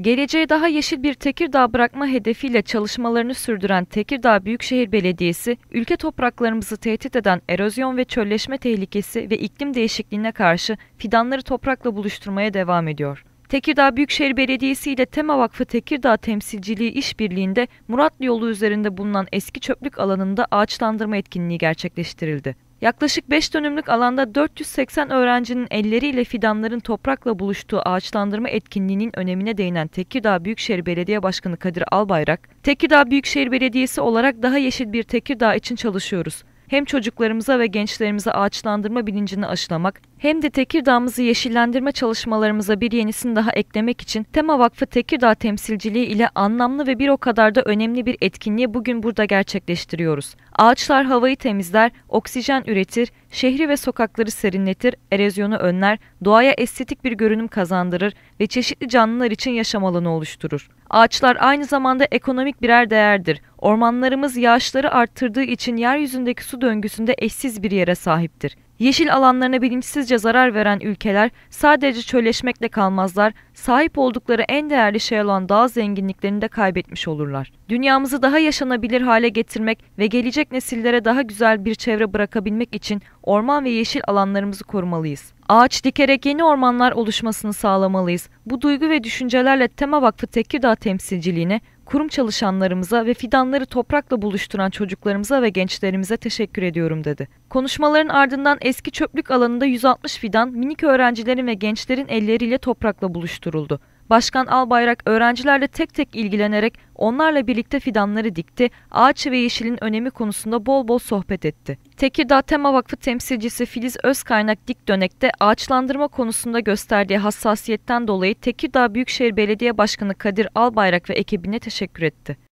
Geleceğe daha yeşil bir Tekirdağ bırakma hedefiyle çalışmalarını sürdüren Tekirdağ Büyükşehir Belediyesi, ülke topraklarımızı tehdit eden erozyon ve çölleşme tehlikesi ve iklim değişikliğine karşı fidanları toprakla buluşturmaya devam ediyor. Tekirdağ Büyükşehir Belediyesi ile Tema Vakfı Tekirdağ Temsilciliği işbirliğinde Muratlı yolu üzerinde bulunan eski çöplük alanında ağaçlandırma etkinliği gerçekleştirildi. Yaklaşık 5 dönümlük alanda 480 öğrencinin elleriyle fidanların toprakla buluştuğu ağaçlandırma etkinliğinin önemine değinen Tekirdağ Büyükşehir Belediye Başkanı Kadir Albayrak, Tekirdağ Büyükşehir Belediyesi olarak daha yeşil bir Tekirdağ için çalışıyoruz hem çocuklarımıza ve gençlerimize ağaçlandırma bilincini aşılamak hem de Tekirdağ'ımızı yeşillendirme çalışmalarımıza bir yenisini daha eklemek için Tema Vakfı Tekirdağ temsilciliği ile anlamlı ve bir o kadar da önemli bir etkinliği bugün burada gerçekleştiriyoruz. Ağaçlar havayı temizler, oksijen üretir, şehri ve sokakları serinletir, erozyonu önler, doğaya estetik bir görünüm kazandırır ve çeşitli canlılar için yaşam alanı oluşturur. Ağaçlar aynı zamanda ekonomik birer değerdir. Ormanlarımız yağışları arttırdığı için yeryüzündeki su döngüsünde eşsiz bir yere sahiptir. Yeşil alanlarına bilinçsizce zarar veren ülkeler sadece çölleşmekle kalmazlar, sahip oldukları en değerli şey olan dağ zenginliklerini de kaybetmiş olurlar. Dünyamızı daha yaşanabilir hale getirmek ve gelecek nesillere daha güzel bir çevre bırakabilmek için orman ve yeşil alanlarımızı korumalıyız. Ağaç dikerek yeni ormanlar oluşmasını sağlamalıyız. Bu duygu ve düşüncelerle Tema Vakfı Tekirdağ temsilciliğine, kurum çalışanlarımıza ve fidanları toprakla buluşturan çocuklarımıza ve gençlerimize teşekkür ediyorum dedi. Konuşmaların ardından eski çöplük alanında 160 fidan minik öğrencilerin ve gençlerin elleriyle toprakla buluşturuldu. Başkan Albayrak öğrencilerle tek tek ilgilenerek onlarla birlikte fidanları dikti, ağaç ve yeşilin önemi konusunda bol bol sohbet etti. Tekirdağ Tema Vakfı temsilcisi Filiz Özkaynak dönekte ağaçlandırma konusunda gösterdiği hassasiyetten dolayı Tekirdağ Büyükşehir Belediye Başkanı Kadir Albayrak ve ekibine teşekkür etti.